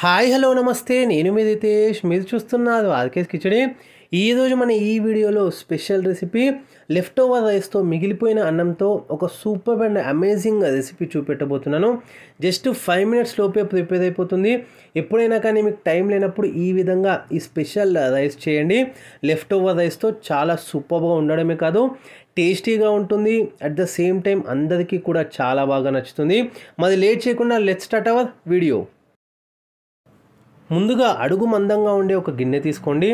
hi hello నమస్తే నేను మీ రితేష్ మీరు చూస్తున్నారు ఆర్కేస్ కిచడే ఈరోజు మన ఈ వీడియోలో స్పెషల్ రెసిపీ లెఫ్ట్ ఓవర్ రైస్తో మిగిలిపోయిన అన్నంతో ఒక సూపర్ అండ్ అమేజింగ్ రెసిపీ చూపెట్టబోతున్నాను జస్ట్ ఫైవ్ మినిట్స్ లోపే ప్రిపేర్ అయిపోతుంది ఎప్పుడైనా కానీ మీకు టైం లేనప్పుడు ఈ విధంగా ఈ స్పెషల్ రైస్ చేయండి లెఫ్ట్ ఓవర్ రైస్తో చాలా సూపర్గా ఉండడమే కాదు టేస్టీగా ఉంటుంది అట్ ద సేమ్ టైం అందరికీ కూడా చాలా బాగా నచ్చుతుంది మరి లేట్ చేయకుండా లెట్ స్టార్ట్ అవర్ వీడియో ముందుగా అడుగు మందంగా ఉండే ఒక గిన్నె తీసుకోండి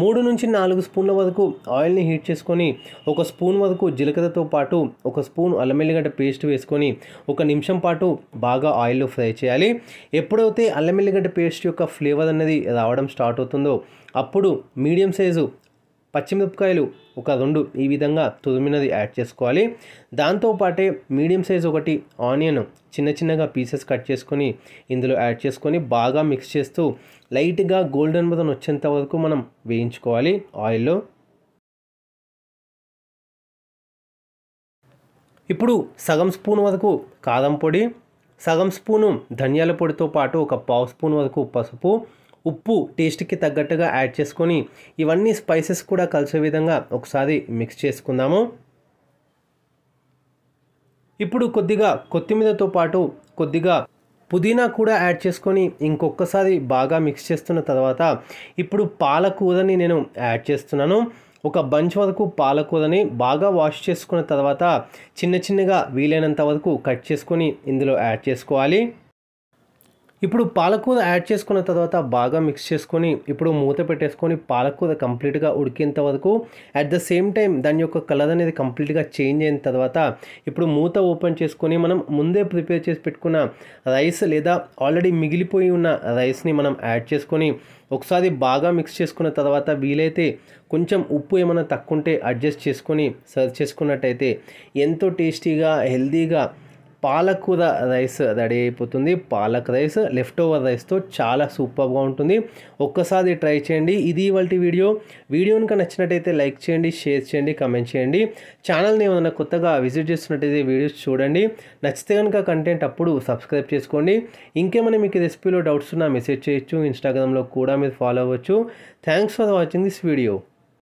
మూడు నుంచి నాలుగు స్పూన్ల వరకు ఆయిల్ని హీట్ చేసుకొని ఒక స్పూన్ వరకు జీలకర్రతో పాటు ఒక స్పూన్ అల్లమెల్లిగడ్డ పేస్ట్ వేసుకొని ఒక నిమిషం పాటు బాగా ఆయిల్లో ఫ్రై చేయాలి ఎప్పుడైతే అల్లమెల్లిగడ్డ పేస్ట్ యొక్క ఫ్లేవర్ అనేది రావడం స్టార్ట్ అవుతుందో అప్పుడు మీడియం సైజు పచ్చిమిరపకాయలు ఒక రెండు ఈ విధంగా తురిమినది యాడ్ చేసుకోవాలి దాంతోపాటే మీడియం సైజ్ ఒకటి ఆనియన్ చిన్న చిన్నగా పీసెస్ కట్ చేసుకొని ఇందులో యాడ్ చేసుకొని బాగా మిక్స్ చేస్తూ లైట్గా గోల్డెన్ బ్రౌన్ వచ్చేంత వరకు మనం వేయించుకోవాలి ఆయిల్లో ఇప్పుడు సగం స్పూన్ వరకు కారం పొడి సగం స్పూను ధనియాల పొడితో పాటు ఒక పావు స్పూన్ వరకు పసుపు ఉప్పు టేస్ట్కి తగ్గట్టుగా యాడ్ చేసుకొని ఇవన్నీ స్పైసెస్ కూడా కలిసే విధంగా ఒకసారి మిక్స్ చేసుకుందాము ఇప్పుడు కొద్దిగా కొత్తిమీరతో పాటు కొద్దిగా పుదీనా కూడా యాడ్ చేసుకొని ఇంకొకసారి బాగా మిక్స్ చేస్తున్న తర్వాత ఇప్పుడు పాలకూరని నేను యాడ్ చేస్తున్నాను ఒక బంచ్ వరకు పాలకూరని బాగా వాష్ చేసుకున్న తర్వాత చిన్న చిన్నగా వీలైనంత వరకు కట్ చేసుకొని ఇందులో యాడ్ చేసుకోవాలి ఇప్పుడు పాలకూర యాడ్ చేసుకున్న తర్వాత బాగా మిక్స్ చేసుకొని ఇప్పుడు మూత పెట్టేసుకొని పాలకూర కంప్లీట్గా ఉడికేంత వరకు అట్ ద సేమ్ టైం దాని యొక్క కలర్ అనేది కంప్లీట్గా చేంజ్ అయిన తర్వాత ఇప్పుడు మూత ఓపెన్ చేసుకొని మనం ముందే ప్రిపేర్ చేసి పెట్టుకున్న రైస్ లేదా ఆల్రెడీ మిగిలిపోయి ఉన్న రైస్ని మనం యాడ్ చేసుకొని ఒకసారి బాగా మిక్స్ చేసుకున్న తర్వాత వీలైతే కొంచెం ఉప్పు ఏమైనా తక్కువ ఉంటే అడ్జస్ట్ చేసుకొని సర్వ్ చేసుకున్నట్టయితే ఎంతో టేస్టీగా హెల్దీగా పాలకూర రైస్ రెడీ అయిపోతుంది పాలక్ రైస్ లెఫ్ట్ ఓవర్ రైస్తో చాలా సూపర్గా ఉంటుంది ఒక్కసారి ట్రై చేయండి ఇది ఇవాళ వీడియో వీడియోని నచ్చినట్టయితే లైక్ చేయండి షేర్ చేయండి కమెంట్ చేయండి ఛానల్ని ఏమైనా కొత్తగా విజిట్ చేస్తున్నట్టయితే వీడియోస్ చూడండి నచ్చితే కనుక కంటెంట్ అప్పుడు సబ్స్క్రైబ్ చేసుకోండి ఇంకేమైనా మీకు రెసిపీలో డౌట్స్ ఉన్నా మెసేజ్ చేయొచ్చు ఇన్స్టాగ్రామ్లో కూడా మీరు ఫాలో అవ్వచ్చు thanks for watching this video